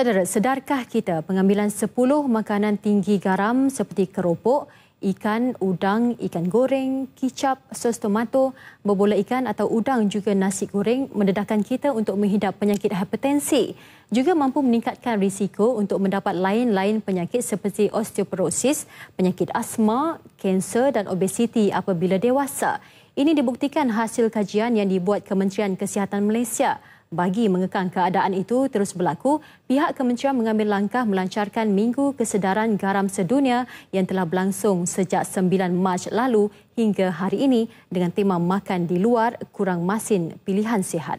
Saudara, sedarkah kita pengambilan 10 makanan tinggi garam seperti keropok, ikan, udang, ikan goreng, kicap, sos tomato, berbola ikan atau udang juga nasi goreng mendedahkan kita untuk menghidap penyakit hipertensi. Juga mampu meningkatkan risiko untuk mendapat lain-lain penyakit seperti osteoporosis, penyakit asma, kanser dan obesiti apabila dewasa. Ini dibuktikan hasil kajian yang dibuat Kementerian Kesihatan Malaysia. Bagi mengekang keadaan itu terus berlaku, pihak kementerian mengambil langkah melancarkan Minggu Kesedaran Garam Sedunia yang telah berlangsung sejak 9 Mac lalu hingga hari ini dengan tema makan di luar kurang masin pilihan sihat.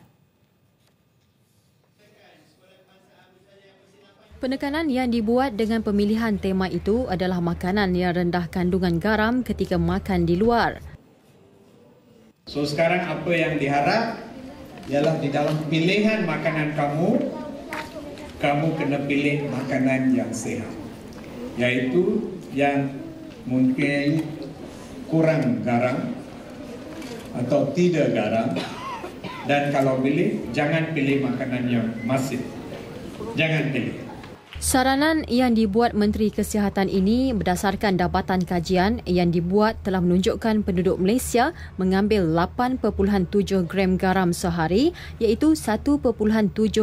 Penekanan yang dibuat dengan pemilihan tema itu adalah makanan yang rendah kandungan garam ketika makan di luar. So sekarang apa yang diharap ialah di dalam pilihan makanan kamu kamu kena pilih makanan yang sehat yaitu yang mungkin kurang garam atau tidak garam dan kalau pilih jangan pilih makanan yang masin jangan pilih Saranan yang dibuat Menteri Kesihatan ini berdasarkan dapatan kajian yang dibuat telah menunjukkan penduduk Malaysia mengambil 8.7 gram garam sehari iaitu 1.7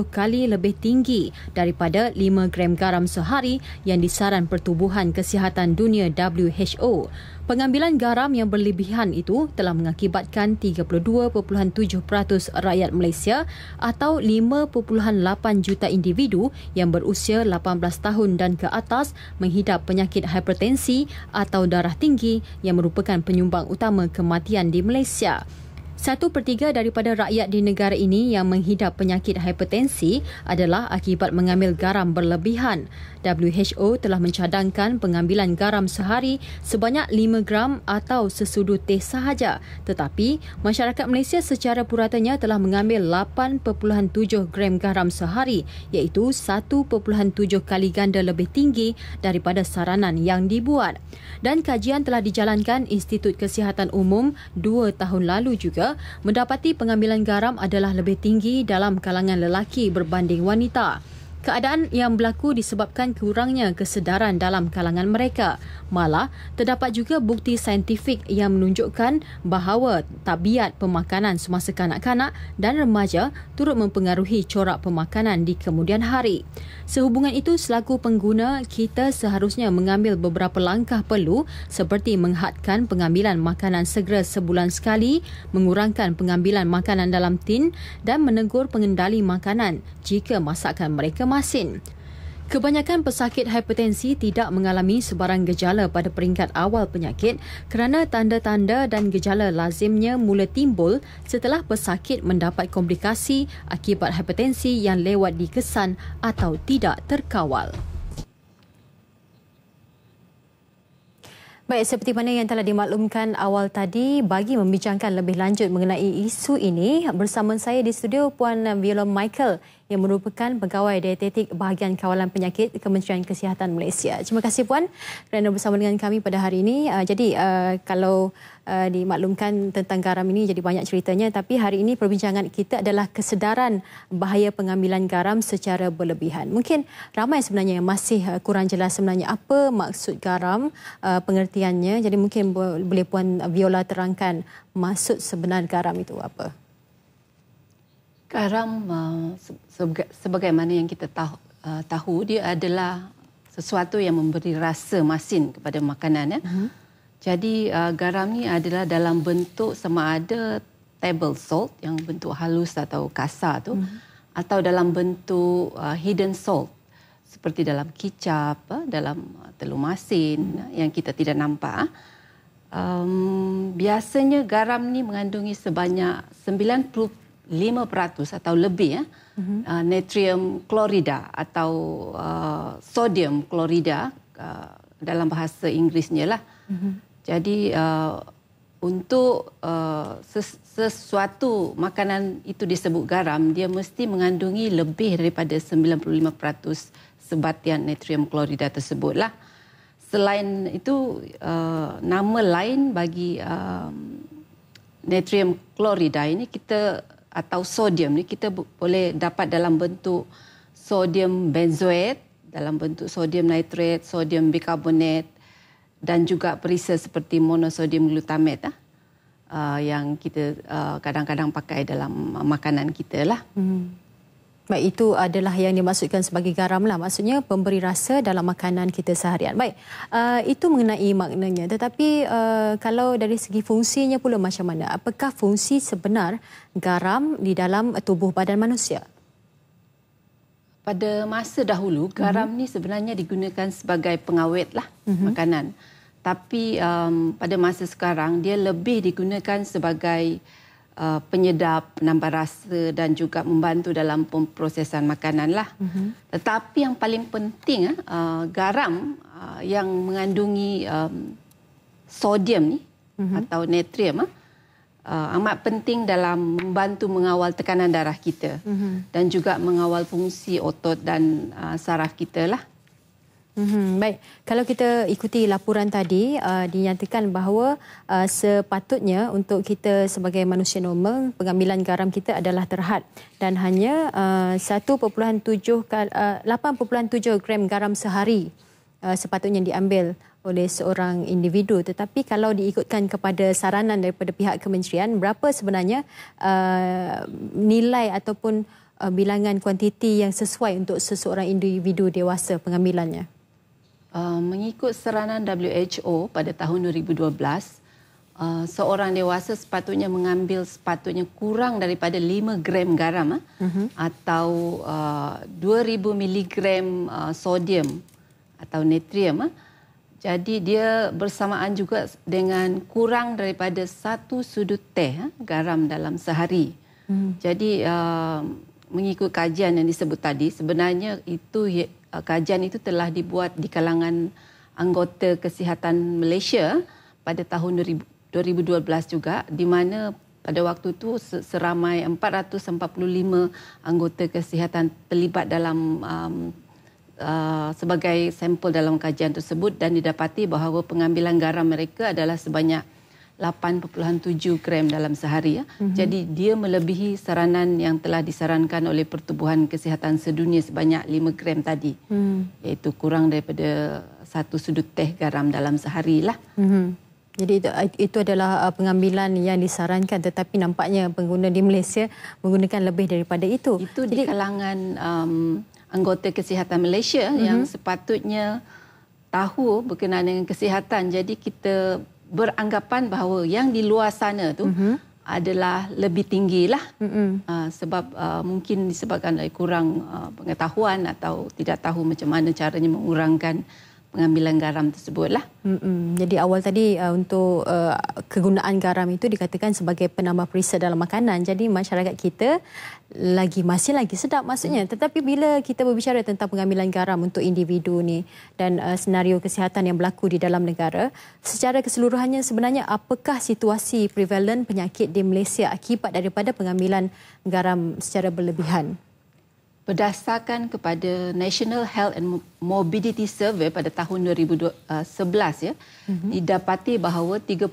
kali lebih tinggi daripada 5 gram garam sehari yang disaran Pertubuhan Kesihatan Dunia WHO. Pengambilan garam yang berlebihan itu telah mengakibatkan 32.7% rakyat Malaysia atau 5.8 juta individu yang berusia 18 tahun dan ke atas menghidap penyakit hipertensi atau darah tinggi yang merupakan penyumbang utama kematian di Malaysia. Satu per tiga daripada rakyat di negara ini yang menghidap penyakit hipertensi adalah akibat mengambil garam berlebihan. WHO telah mencadangkan pengambilan garam sehari sebanyak 5 gram atau sesudu teh sahaja. Tetapi, masyarakat Malaysia secara puratanya telah mengambil 8.7 gram garam sehari iaitu 1.7 kali ganda lebih tinggi daripada saranan yang dibuat. Dan kajian telah dijalankan Institut Kesihatan Umum dua tahun lalu juga mendapati pengambilan garam adalah lebih tinggi dalam kalangan lelaki berbanding wanita. Keadaan yang berlaku disebabkan kurangnya kesedaran dalam kalangan mereka. Malah, terdapat juga bukti saintifik yang menunjukkan bahawa tabiat pemakanan semasa kanak-kanak dan remaja turut mempengaruhi corak pemakanan di kemudian hari. Sehubungan itu, selaku pengguna, kita seharusnya mengambil beberapa langkah perlu seperti menghadkan pengambilan makanan segera sebulan sekali, mengurangkan pengambilan makanan dalam tin dan menegur pengendali makanan jika masakan mereka Masin. Kebanyakan pesakit hipertensi tidak mengalami sebarang gejala pada peringkat awal penyakit kerana tanda-tanda dan gejala lazimnya mula timbul setelah pesakit mendapat komplikasi akibat hipertensi yang lewat dikesan atau tidak terkawal. Baik, seperti mana yang telah dimaklumkan awal tadi, bagi membincangkan lebih lanjut mengenai isu ini, bersama saya di studio Puan Viola Michael yang merupakan pegawai dietetik bahagian kawalan penyakit Kementerian Kesihatan Malaysia. Terima kasih Puan kerana bersama dengan kami pada hari ini. Uh, jadi uh, kalau uh, dimaklumkan tentang garam ini jadi banyak ceritanya tapi hari ini perbincangan kita adalah kesedaran bahaya pengambilan garam secara berlebihan. Mungkin ramai sebenarnya yang masih uh, kurang jelas sebenarnya apa maksud garam, uh, pengertiannya. Jadi mungkin boleh Puan Viola terangkan maksud sebenar garam itu apa? Garam uh, sebagaimana yang kita tahu, uh, tahu dia adalah sesuatu yang memberi rasa masin kepada makanan ya. Uh-huh. Jadi uh, garam ni adalah dalam bentuk sama ada table salt yang bentuk halus atau kasar tu uh-huh. atau dalam bentuk hidden salt seperti dalam kicap, dalam telur masin yang kita tidak nampak. Um, biasanya garam ni mengandungi sebanyak 5% atau lebih ya mm-hmm. uh, natrium klorida atau uh, sodium klorida uh, dalam bahasa Inggerisnya lah. Mm-hmm. Jadi uh, untuk uh, sesuatu makanan itu disebut garam, dia mesti mengandungi lebih daripada 95% sebatian natrium klorida tersebut lah. Selain itu uh, nama lain bagi uh, natrium klorida ini kita atau sodium ni kita boleh dapat dalam bentuk sodium benzoate dalam bentuk sodium nitrate, sodium bicarbonate dan juga perisa seperti monosodium glutamate ah uh, yang kita uh, kadang-kadang pakai dalam makanan kita lah. Hmm. Baik, itu adalah yang dimaksudkan sebagai garam lah. Maksudnya pemberi rasa dalam makanan kita seharian. Baik, uh, itu mengenai maknanya. Tetapi uh, kalau dari segi fungsinya pula macam mana? Apakah fungsi sebenar garam di dalam tubuh badan manusia? Pada masa dahulu, mhm. garam mm -hmm. ni sebenarnya digunakan sebagai pengawet lah mm -hmm. makanan. Tapi um, pada masa sekarang, dia lebih digunakan sebagai uh, penyedap, penambah rasa dan juga membantu dalam pemprosesan makanan lah. Mm-hmm. Tetapi yang paling penting eh, uh, garam uh, yang mengandungi um, sodium ni mm-hmm. atau natrium uh, uh, amat penting dalam membantu mengawal tekanan darah kita mm-hmm. dan juga mengawal fungsi otot dan uh, saraf kita lah. Mm-hmm. Baik, kalau kita ikuti laporan tadi, uh, dinyatakan bahawa uh, sepatutnya untuk kita sebagai manusia normal, pengambilan garam kita adalah terhad dan hanya uh, 1.7 uh, 8.7 gram garam sehari uh, sepatutnya diambil oleh seorang individu tetapi kalau diikutkan kepada saranan daripada pihak kementerian berapa sebenarnya uh, nilai ataupun uh, bilangan kuantiti yang sesuai untuk seseorang individu dewasa pengambilannya Uh, mengikut seranan WHO pada tahun 2012, uh, seorang dewasa sepatutnya mengambil sepatutnya kurang daripada 5 gram garam uh, mm-hmm. atau uh, 2000 miligram uh, sodium atau natrium. Uh. Jadi dia bersamaan juga dengan kurang daripada satu sudut teh uh, garam dalam sehari. Mm. Jadi uh, mengikut kajian yang disebut tadi sebenarnya itu uh, kajian itu telah dibuat di kalangan anggota kesihatan Malaysia pada tahun 2012 juga di mana pada waktu itu seramai 445 anggota kesihatan terlibat dalam um, uh, sebagai sampel dalam kajian tersebut dan didapati bahawa pengambilan garam mereka adalah sebanyak 8.7 gram dalam sehari ya. Mm-hmm. Jadi dia melebihi saranan yang telah disarankan oleh Pertubuhan Kesihatan Sedunia sebanyak 5 gram tadi. Mm. Iaitu kurang daripada satu sudut teh garam dalam sehari lah. Mm-hmm. Jadi itu adalah uh, pengambilan yang disarankan tetapi nampaknya pengguna di Malaysia menggunakan lebih daripada itu. Itu Jadi, di kalangan um, anggota kesihatan Malaysia uh-huh. yang mhm. sepatutnya tahu berkenaan dengan kesihatan. Jadi kita beranggapan bahawa yang di luar sana tu mm-hmm. adalah lebih tinggi lah mm-hmm. uh, ah, sebab uh, mungkin disebabkan oleh kurang uh, pengetahuan atau tidak tahu macam mana caranya mengurangkan pengambilan garam tersebutlah. Mm-mm. Jadi awal tadi uh, untuk uh, kegunaan garam itu dikatakan sebagai penambah perisa dalam makanan. Jadi masyarakat kita lagi masih lagi sedap maksudnya. Mm. Tetapi bila kita berbicara tentang pengambilan garam untuk individu ni dan uh, senario kesihatan yang berlaku di dalam negara, secara keseluruhannya sebenarnya apakah situasi prevalent penyakit di Malaysia akibat daripada pengambilan garam secara berlebihan? berdasarkan kepada National Health and Mobility Survey pada tahun 2011 uh, ya mm-hmm. didapati bahawa 32.7%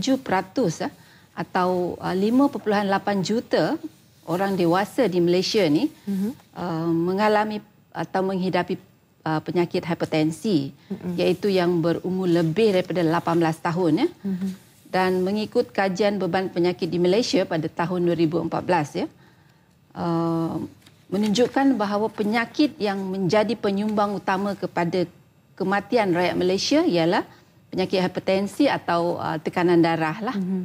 ya, atau 5.8 uh, juta orang dewasa di Malaysia ni mm-hmm. mengalami atau menghidapi penyakit hipertensi mm-hmm. iaitu yang berumur lebih daripada 18 tahun ya mm-hmm. dan mengikut kajian beban penyakit di Malaysia pada tahun 2014 ya menunjukkan bahawa penyakit yang menjadi penyumbang utama kepada kematian rakyat Malaysia ialah penyakit hipertensi atau uh, tekanan darah lah. Mm-hmm.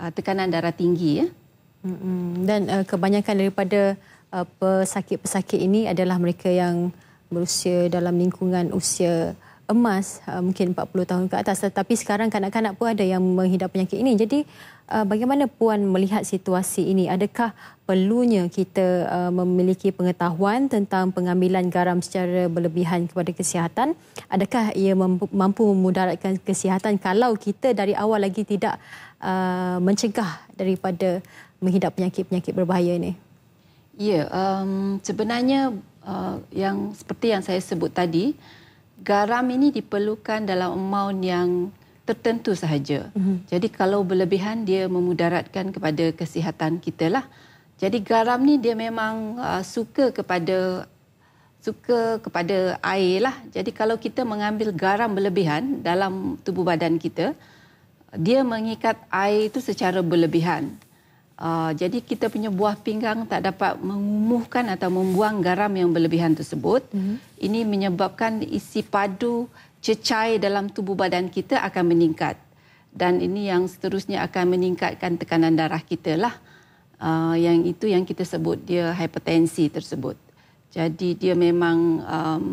Uh, tekanan darah tinggi ya. Mm-hmm. Dan uh, kebanyakan daripada uh, pesakit-pesakit ini adalah mereka yang berusia dalam lingkungan usia emas uh, mungkin 40 tahun ke atas tetapi sekarang kanak-kanak pun ada yang menghidap penyakit ini. Jadi Uh, bagaimana puan melihat situasi ini adakah perlunya kita uh, memiliki pengetahuan tentang pengambilan garam secara berlebihan kepada kesihatan adakah ia mampu memudaratkan kesihatan kalau kita dari awal lagi tidak uh, mencegah daripada menghidap penyakit-penyakit berbahaya ini ya um, sebenarnya uh, yang seperti yang saya sebut tadi garam ini diperlukan dalam amount yang tertentu sahaja. Mm-hmm. Jadi kalau berlebihan dia memudaratkan kepada kesihatan kita lah. Jadi garam ni dia memang uh, suka kepada suka kepada air lah. Jadi kalau kita mengambil garam berlebihan dalam tubuh badan kita, dia mengikat air itu secara berlebihan. Uh, jadi kita punya buah pinggang tak dapat mengumuhkan atau membuang garam yang berlebihan tersebut. Mm-hmm. Ini menyebabkan isi padu cecair dalam tubuh badan kita akan meningkat dan ini yang seterusnya akan meningkatkan tekanan darah kita lah uh, yang itu yang kita sebut dia hipertensi tersebut jadi dia memang um,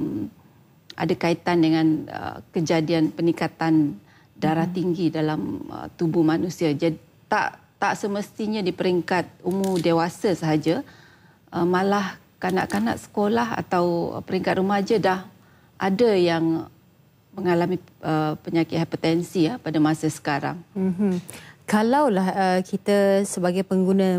ada kaitan dengan uh, kejadian peningkatan darah hmm. tinggi dalam uh, tubuh manusia jadi tak tak semestinya di peringkat umur dewasa sahaja uh, malah kanak-kanak sekolah atau peringkat remaja dah ada yang mengalami uh, penyakit hipertensi ya pada masa sekarang. Mm-hmm. Kalaulah uh, kita sebagai pengguna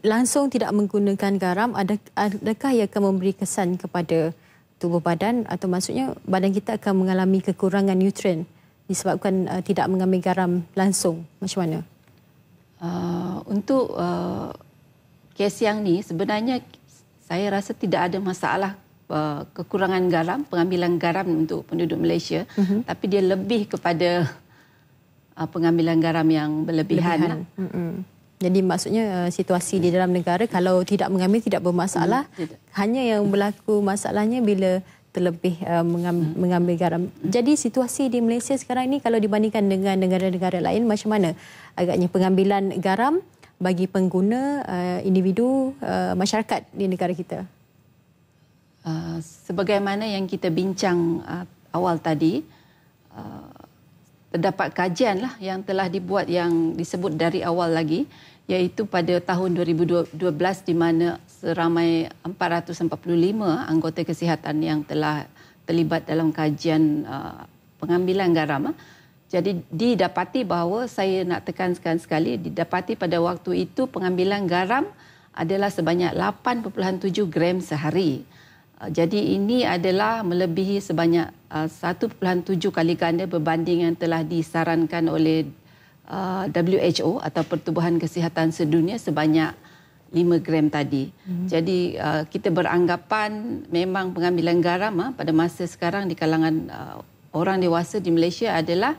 langsung tidak menggunakan garam, adakah ia akan memberi kesan kepada tubuh badan atau maksudnya badan kita akan mengalami kekurangan nutrien disebabkan uh, tidak mengambil garam langsung? Macam mana? Uh, untuk uh, kes yang ni sebenarnya saya rasa tidak ada masalah Uh, kekurangan garam, pengambilan garam untuk penduduk Malaysia, mm-hmm. tapi dia lebih kepada uh, pengambilan garam yang berlebihan. Lah. Mm-hmm. Jadi maksudnya uh, situasi di dalam negara kalau tidak mengambil tidak bermasalah, hanya yang berlaku masalahnya bila terlebih uh, mm. mengambil, garam. Mm. Jadi situasi di Malaysia sekarang ini kalau dibandingkan dengan negara-negara lain macam mana agaknya pengambilan garam bagi pengguna individu masyarakat di negara kita? Uh, sebagaimana yang kita bincang uh, awal tadi, uh, terdapat kajian lah yang telah dibuat yang disebut dari awal lagi, iaitu pada tahun 2012 di mana seramai 445 anggota kesihatan yang telah terlibat dalam kajian uh, pengambilan garam. Uh. Jadi didapati bahawa saya nak tekankan sekali didapati pada waktu itu pengambilan garam adalah sebanyak 8.7 gram sehari. Ah, jadi ini adalah melebihi sebanyak 1.7 ah, kali ganda berbanding yang telah disarankan oleh ah, WHO atau Pertubuhan Kesihatan Sedunia sebanyak 5 gram tadi. Hmm. Jadi kita beranggapan memang pengambilan garam pada masa sekarang di kalangan orang dewasa di Malaysia adalah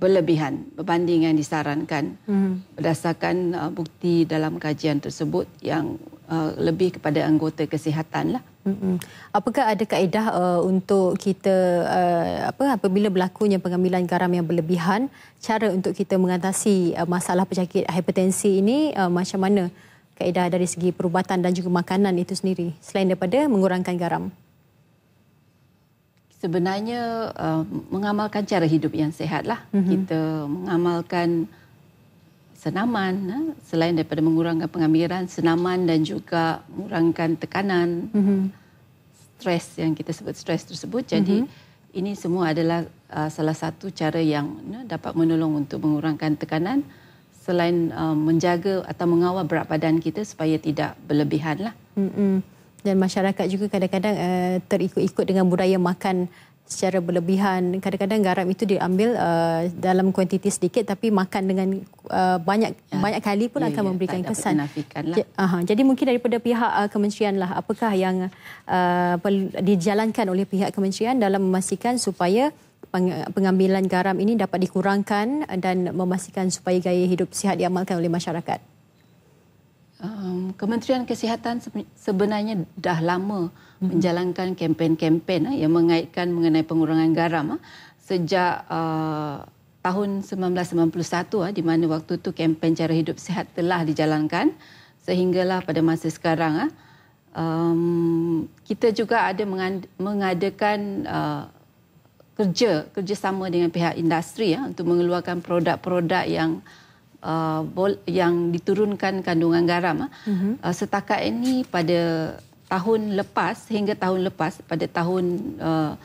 berlebihan berbanding yang disarankan hmm. berdasarkan bukti dalam kajian tersebut yang Uh, lebih kepada anggota kesihatan lah. Apakah ada kaedah uh, untuk kita uh, apa apabila berlakunya pengambilan garam yang berlebihan cara untuk kita mengatasi uh, masalah penyakit hipertensi ini uh, macam mana kaedah dari segi perubatan dan juga makanan itu sendiri selain daripada mengurangkan garam? Sebenarnya uh, mengamalkan cara hidup yang sehat lah mm-hmm. kita mengamalkan senaman ha? selain daripada mengurangkan pengambilan senaman dan juga mengurangkan tekanan mm-hmm. stres yang kita sebut stres tersebut jadi mm-hmm. ini semua adalah uh, salah satu cara yang ne, ha, dapat menolong untuk mengurangkan tekanan selain uh, menjaga atau mengawal berat badan kita supaya tidak berlebihanlah mm-hmm. dan masyarakat juga kadang-kadang uh, terikut-ikut dengan budaya makan secara berlebihan. Kadang-kadang garam itu diambil uh, dalam kuantiti sedikit tapi makan dengan uh, banyak ya. banyak kali pun ya, akan ya, memberikan tak kesan. Lah. Ja, uh, jadi mungkin daripada pihak uh, kementerian lah apakah yang uh, dijalankan oleh pihak kementerian dalam memastikan supaya pengambilan garam ini dapat dikurangkan dan memastikan supaya gaya hidup sihat diamalkan oleh masyarakat um, Kementerian Kesihatan sebenarnya dah lama mm-hmm. menjalankan kempen-kempen eh, yang mengaitkan mengenai pengurangan garam eh. sejak uh, tahun 1991 eh, di mana waktu itu kempen cara hidup sehat telah dijalankan sehinggalah pada masa sekarang um, kita juga ada mengadakan uh, kerja kerjasama dengan pihak industri ya untuk mengeluarkan produk-produk yang Uh, bol yang diturunkan kandungan garam uh-huh. uh, setakat ini pada tahun lepas hingga tahun lepas pada tahun uh,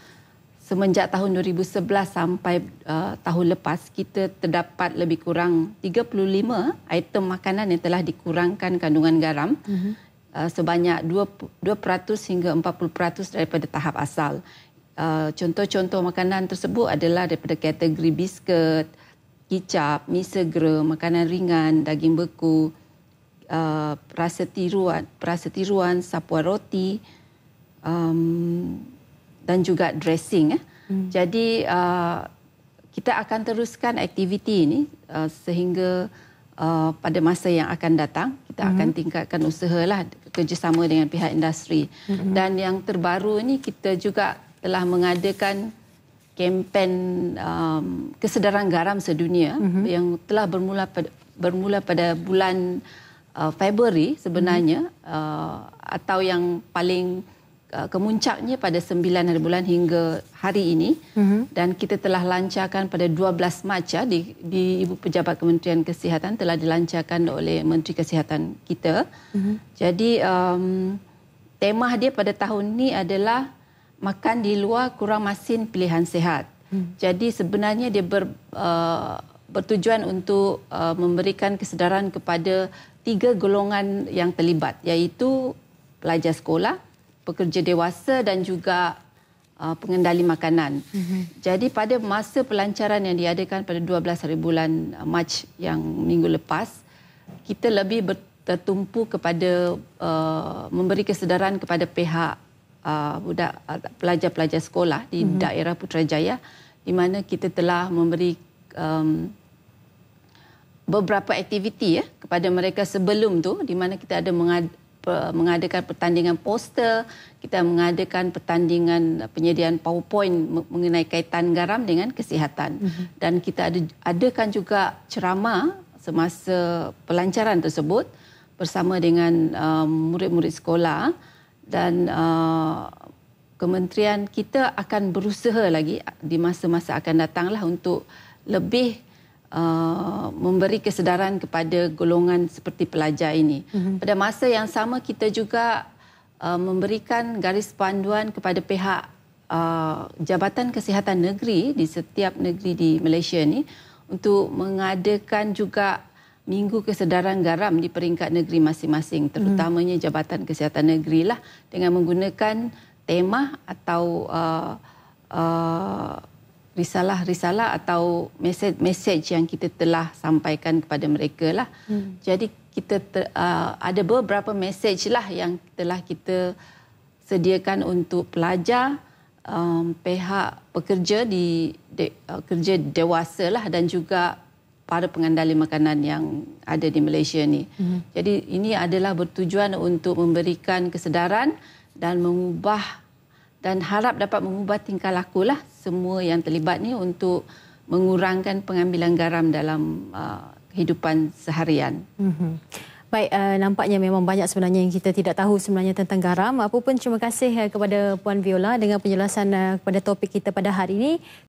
semenjak tahun 2011 sampai uh, tahun lepas kita terdapat lebih kurang 35 item makanan yang telah dikurangkan kandungan garam uh-huh. uh, sebanyak 2 2% hingga 40% daripada tahap asal uh, contoh-contoh makanan tersebut adalah daripada kategori biskut uh, kicap, mi segera, makanan ringan, daging beku, uh, perasa tiruan, rasa tiruan, sapuan roti um, dan juga dressing. Eh. Hmm. Jadi uh, kita akan teruskan aktiviti ini uh, sehingga uh, pada masa yang akan datang kita hmm. akan tingkatkan usaha lah kerjasama dengan pihak industri hmm. dan yang terbaru ini kita juga telah mengadakan kempen um, kesedaran garam sedunia mm-hmm. yang telah bermula pada, bermula pada bulan uh, Februari sebenarnya mm-hmm. uh, atau yang paling uh, kemuncaknya pada sembilan hari bulan hingga hari ini mm-hmm. dan kita telah lancarkan pada 12 Mac ya, di di ibu pejabat Kementerian Kesihatan telah dilancarkan oleh Menteri Kesihatan kita. Mm-hmm. Jadi um, tema dia pada tahun ini adalah makan di luar kurang masin pilihan sehat. Hmm. Jadi sebenarnya dia ber, uh, bertujuan untuk uh, memberikan kesedaran kepada tiga golongan yang terlibat iaitu pelajar sekolah, pekerja dewasa dan juga uh, pengendali makanan. Hmm. Jadi pada masa pelancaran yang diadakan pada 12 hari bulan Mac yang minggu lepas, kita lebih bertumpu kepada uh, memberi kesedaran kepada pihak Uh, budak uh, pelajar-pelajar sekolah di mm-hmm. daerah Putrajaya di mana kita telah memberi um, beberapa aktiviti ya kepada mereka sebelum tu di mana kita ada mengad, mengadakan pertandingan poster, kita mengadakan pertandingan penyediaan PowerPoint mengenai kaitan garam dengan kesihatan mm-hmm. dan kita ada adakan juga ceramah semasa pelancaran tersebut bersama dengan um, murid-murid sekolah dan uh, kementerian kita akan berusaha lagi di masa-masa akan datanglah untuk lebih uh, memberi kesedaran kepada golongan seperti pelajar ini. Mm-hmm. Pada masa yang sama kita juga uh, memberikan garis panduan kepada pihak uh, Jabatan Kesihatan Negeri di setiap negeri di Malaysia ini untuk mengadakan juga Minggu Kesedaran Garam di peringkat negeri masing-masing, terutamanya hmm. Jabatan Kesihatan Negeri lah dengan menggunakan tema atau uh, uh, risalah-risalah atau mesej-mesej yang kita telah sampaikan kepada mereka lah. Hmm. Jadi kita ter, uh, ada beberapa mesej lah yang telah kita sediakan untuk pelajar, um, pihak pekerja di de, uh, kerja dewasa lah dan juga para pengendali makanan yang ada di Malaysia ni. Mm-hmm. Jadi ini adalah bertujuan untuk memberikan kesedaran dan mengubah dan harap dapat mengubah tingkah laku lah semua yang terlibat ni untuk mengurangkan pengambilan garam dalam uh, kehidupan seharian. Mm-hmm. Baik, uh, nampaknya memang banyak sebenarnya yang kita tidak tahu sebenarnya tentang garam. Apapun, terima kasih uh, kepada Puan Viola dengan penjelasan uh, kepada topik kita pada hari ini.